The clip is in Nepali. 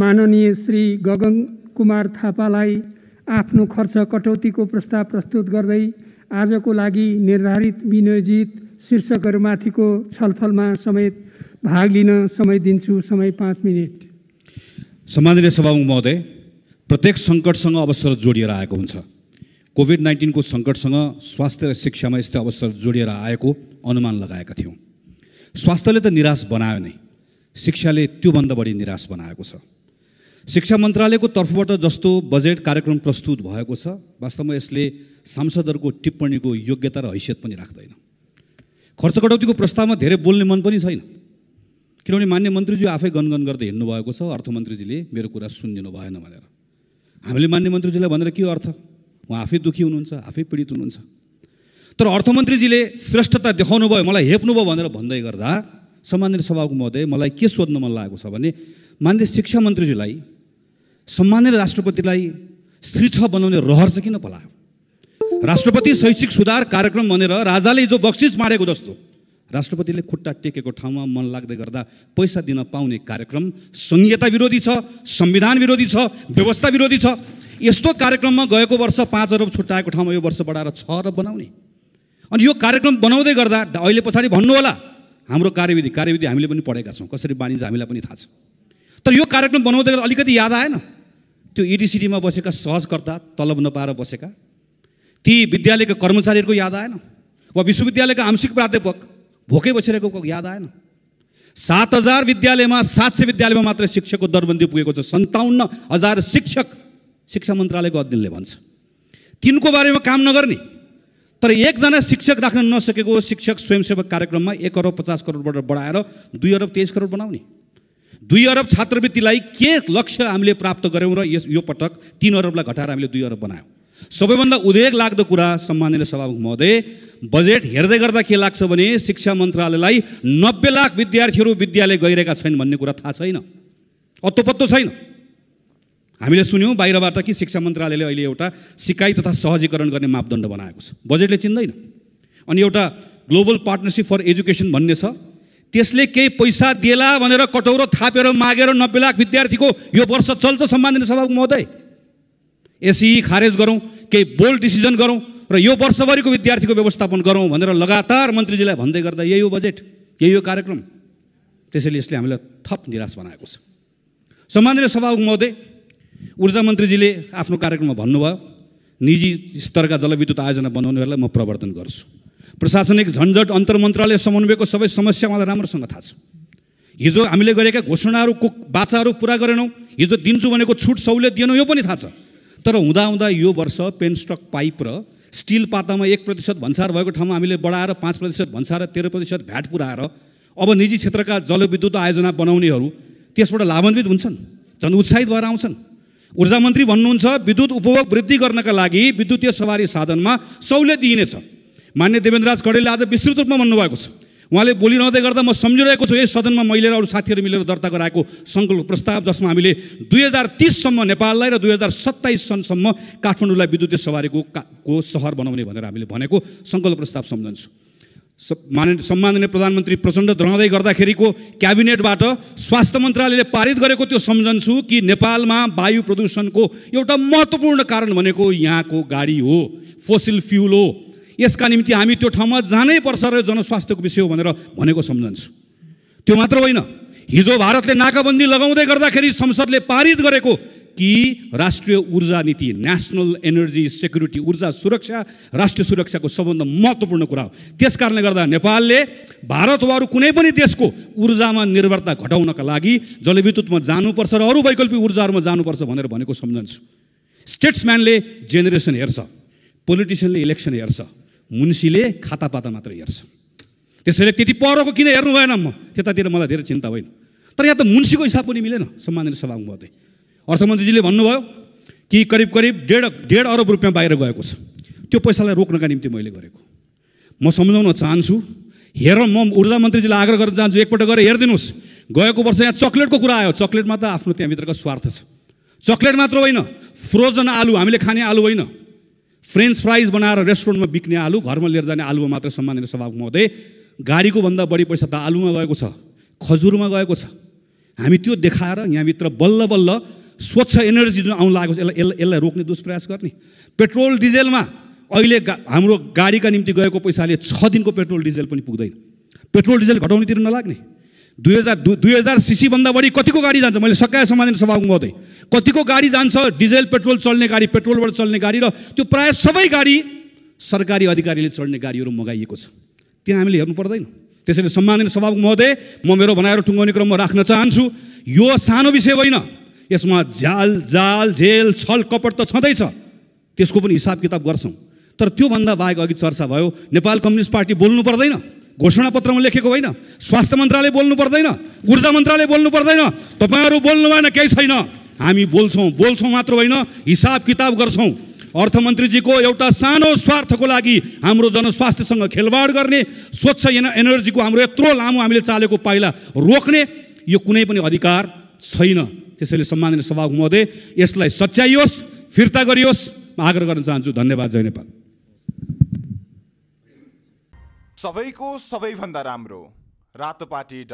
माननीय श्री गगन कुमार थापालाई आफ्नो खर्च कटौतीको प्रस्ताव प्रस्तुत गर्दै आजको लागि निर्धारित विनियोजित शीर्षकहरूमाथिको छलफलमा समेत भाग लिन समय दिन्छु समय पाँच मिनट सम्माननीय सभामुख महोदय प्रत्येक सङ्कटसँग अवसर जोडिएर आएको हुन्छ कोभिड नाइन्टिनको सङ्कटसँग स्वास्थ्य र शिक्षामा यस्तै अवसर जोडिएर आएको अनुमान लगाएका थियौँ स्वास्थ्यले त निराश बनायो नै शिक्षाले त्योभन्दा बढी निराश बनाएको छ शिक्षा मन्त्रालयको तर्फबाट जस्तो बजेट कार्यक्रम प्रस्तुत भएको छ वास्तवमा यसले सांसदहरूको टिप्पणीको योग्यता र हैसियत पनि राख्दैन खर्च कटौतीको प्रस्तावमा धेरै बोल्ने मन पनि छैन किनभने मान्य मन्त्रीज्यू आफै गनगन गर्दै हिँड्नुभएको छ अर्थमन्त्रीजीले मेरो कुरा सुनिदिनु भएन भनेर हामीले मान्य मन्त्रीजीलाई भनेर के अर्थ उहाँ आफै दुःखी हुनुहुन्छ आफै पीडित हुनुहुन्छ तर अर्थमन्त्रीजीले श्रेष्ठता देखाउनु भयो मलाई हेप्नु भयो भनेर भन्दै गर्दा सामान्य सभाको महोदय मलाई के सोध्न मन लागेको छ भने मान्य शिक्षा मन्त्रीजीलाई सम्मानित राष्ट्रपतिलाई स्त्री छ बनाउने रहर चाहिँ किन पलायो राष्ट्रपति शैक्षिक सुधार कार्यक्रम भनेर राजाले जो बक्सिस मारेको जस्तो राष्ट्रपतिले खुट्टा टेकेको ठाउँमा मन लाग्दै गर्दा पैसा दिन पाउने कार्यक्रम संहिता विरोधी छ संविधान विरोधी छ व्यवस्था विरोधी छ यस्तो कार्यक्रममा गएको वर्ष पाँच अरब छुट्याएको ठाउँमा यो वर्ष बढाएर छ अरब बनाउने अनि यो कार्यक्रम बनाउँदै गर्दा अहिले पछाडि भन्नु होला हाम्रो कार्यविधि कार्यविधि हामीले पनि पढेका छौँ कसरी बाँडिन्छ हामीलाई पनि थाहा छ तर यो कार्यक्रम बनाउँदै गर्दा अलिकति याद आएन त्यो इडिसिडीमा बसेका सहजकर्ता तलब नपाएर बसेका ती विद्यालयका कर्मचारीहरूको याद आएन वा विश्वविद्यालयका आंशिक प्राध्यापक भोकै बसिरहेको याद आएन सात हजार विद्यालयमा सात सय विद्यालयमा मात्र शिक्षकको दरबन्दी पुगेको छ सन्ताउन्न हजार शिक्षक शिक्षा मन्त्रालयको अध्ययनले भन्छ तिनको बारेमा काम नगर्ने तर एकजना शिक्षक राख्न नसकेको शिक्षक स्वयंसेवक कार्यक्रममा एक अरब पचास करोडबाट बढाएर दुई अरब तेइस करोड बनाउने दुई अरब छात्रवृत्तिलाई के लक्ष्य हामीले प्राप्त गऱ्यौँ र यस यो पटक तिन अरबलाई घटाएर हामीले दुई अरब बनायौँ सबैभन्दा उद्वेग लाग्दो कुरा सम्मानित सभामुख महोदय बजेट हेर्दै गर्दा के लाग्छ भने शिक्षा मन्त्रालयलाई नब्बे लाख विद्यार्थीहरू विद्यालय गइरहेका छन् भन्ने कुरा थाहा छैन अत्तोपत्तो छैन हामीले सुन्यौँ बाहिरबाट कि शिक्षा मन्त्रालयले अहिले एउटा सिकाइ तथा सहजीकरण गर्ने मापदण्ड बनाएको छ बजेटले चिन्दैन अनि एउटा ग्लोबल पार्टनरसिप फर एजुकेसन भन्ने छ त्यसले केही पैसा दिएला भनेर कटौरो थापेर मागेर नब्बे लाख विद्यार्थीको यो वर्ष चल्छ सम्मानित सभाको महोदय एसी खारेज गरौँ केही बोल्ड डिसिजन गरौँ र यो वर्षभरिको विद्यार्थीको व्यवस्थापन गरौँ भनेर लगातार मन्त्रीजीलाई भन्दै गर्दा यही हो बजेट यही हो कार्यक्रम त्यसैले यसले हामीलाई थप निराश बनाएको छ सम्माननीय सभामुख महोदय ऊर्जा मन्त्रीजीले आफ्नो कार्यक्रममा भन्नुभयो निजी स्तरका जलविद्युत आयोजना बनाउनेहरूलाई म प्रवर्तन गर्छु प्रशासनिक झन्झट अन्तर मन्त्रालय समन्वयको सबै समस्या उहाँलाई राम्रोसँग थाहा छ हिजो हामीले गरेका घोषणाहरू को बाचाहरू पुरा गरेनौँ हिजो दिन्छु भनेको छुट सहुलियत दिएनौँ यो पनि थाहा छ तर हुँदाहुँदा यो वर्ष पेनस्टक पाइप र स्टिल पातामा एक प्रतिशत भन्सार भएको ठाउँमा हामीले बढाएर पाँच प्रतिशत भन्सार तेह्र प्रतिशत भ्याट पुऱ्याएर अब निजी क्षेत्रका जलविद्युत आयोजना बनाउनेहरू त्यसबाट लाभान्वित हुन्छन् झन् उत्साहित भएर आउँछन् ऊर्जा मन्त्री भन्नुहुन्छ विद्युत उपभोग वृद्धि गर्नका लागि विद्युतीय सवारी साधनमा सहुलियत दिइनेछ मान्य देवेन्द्रराज कडेलले आज विस्तृत रूपमा भन्नुभएको छ उहाँले बोलिरहँदै गर्दा म सम्झिरहेको छु यस सदनमा मैले र अरू साथीहरू मिलेर दर्ता गराएको सङ्कल्प प्रस्ताव जसमा हामीले दुई हजार तिससम्म नेपाललाई र दुई हजार सत्ताइस सनसम्म काठमाडौँलाई विद्युतीय सवारीको का को सहर बनाउने भनेर हामीले भनेको सङ्कल्प प्रस्ताव सम्झन्छु मान सम्माननीय प्रधानमन्त्री प्रचण्ड रहँदै गर्दाखेरिको क्याबिनेटबाट स्वास्थ्य मन्त्रालयले पारित गरेको त्यो सम्झन्छु कि नेपालमा वायु प्रदूषणको एउटा महत्त्वपूर्ण कारण भनेको यहाँको गाडी हो फोसिल फ्युल हो यसका निम्ति हामी त्यो ठाउँमा जानै पर्छ र जनस्वास्थ्यको विषय हो भनेर भनेको सम्झन्छु त्यो मात्र होइन हिजो भारतले नाकाबन्दी लगाउँदै गर्दाखेरि संसदले पारित गरेको कि राष्ट्रिय ऊर्जा नीति नेसनल एनर्जी सेक्युरिटी ऊर्जा सुरक्षा राष्ट्रिय सुरक्षाको सबभन्दा महत्त्वपूर्ण कुरा हो त्यस कारणले गर्दा नेपालले भारत वा अरू कुनै पनि देशको ऊर्जामा निर्भरता घटाउनका लागि जलविद्युतमा जानुपर्छ र अरू वैकल्पिक ऊर्जाहरूमा जानुपर्छ भनेर भनेको सम्झन्छु स्टेट्सम्यानले जेनेरेसन हेर्छ पोलिटिसियनले इलेक्सन हेर्छ मुन्सीले खातापाता मात्र हेर्छ त्यसैले त्यति परको किन हेर्नु भएन म त्यतातिर मलाई धेरै चिन्ता होइन तर यहाँ त मुन्सीको हिसाब पनि मिलेन सम्मानित सभा महोदय अर्थमन्त्रीजीले भन्नुभयो कि करिब करिब डेढ डेढ अरब रुपियाँ बाहिर गएको छ त्यो पैसालाई रोक्नका निम्ति मैले गरेको म सम्झाउन चाहन्छु हेर म ऊर्जा मन्त्रीजीलाई आग्रह गर्न चाहन्छु एकपल्ट गएर हेरिदिनुहोस् गएको वर्ष यहाँ चक्लेटको कुरा आयो चक्लेटमा त आफ्नो त्यहाँभित्रको स्वार्थ छ चक्लेट मात्र होइन फ्रोजन आलु हामीले खाने आलु होइन फ्रेन्च फ्राइज बनाएर रेस्टुरेन्टमा बिक्ने आलु घरमा लिएर जाने आलुमा मात्र सम्मान दिने सभाको महोदय गाडीको भन्दा बढी पैसा त आलुमा गएको छ खजुरमा गएको छ हामी त्यो देखाएर यहाँभित्र बल्ल बल्ल स्वच्छ एनर्जी जुन आउनु लागेको छ यसलाई यसलाई यसलाई रोक्ने दुष्प्रयास गर्ने पेट्रोल डिजेलमा अहिले गा हाम्रो गाडीका निम्ति गएको पैसाले छ दिनको पेट्रोल डिजेल पनि पुग्दैन पेट्रोल डिजेल घटाउनेतिर नलाग्ने दुई हजार दु दुई हजार सिसीभन्दा बढी कतिको गाडी जान्छ मैले सकाय समाधान सभाको गर्दै कतिको गाडी जान्छ डिजेल पेट्रोल चल्ने गाडी पेट्रोलबाट चल्ने गाडी र त्यो प्रायः सबै गाडी सरकारी अधिकारीले चढ्ने गाडीहरू मगाइएको छ त्यहाँ हामीले हेर्नु पर्दैन त्यसैले सम्माननीय सभामुख महोदय म मेरो भनाएर टुङ्गाउने क्रम राख्न चाहन्छु यो सानो विषय होइन यसमा जाल जाल झेल छल कपट त छँदैछ त्यसको पनि हिसाब किताब गर्छौँ तर त्योभन्दा बाहेक अघि चर्चा भयो नेपाल कम्युनिस्ट पार्टी बोल्नु पर्दैन घोषणापत्रमा लेखेको होइन स्वास्थ्य मन्त्रालय बोल्नु पर्दैन ऊर्जा मन्त्रालय बोल्नु पर्दैन तपाईँहरू बोल्नु भएन केही छैन हामी बोल्छौँ बोल्छौँ मात्र होइन हिसाब किताब गर्छौँ अर्थमन्त्रीजीको एउटा सानो स्वार्थको लागि हाम्रो जनस्वास्थ्यसँग खेलवाड गर्ने स्वच्छ एनर्जीको हाम्रो यत्रो लामो हामीले चालेको पाइला रोक्ने यो कुनै पनि अधिकार छैन त्यसैले सम्माननीय सभा महोदय यसलाई सच्याइयोस् फिर्ता गरियोस् म आग्रह गर्न चाहन्छु धन्यवाद जय नेपाल सबैको सबैभन्दा राम्रो रातो पार्टी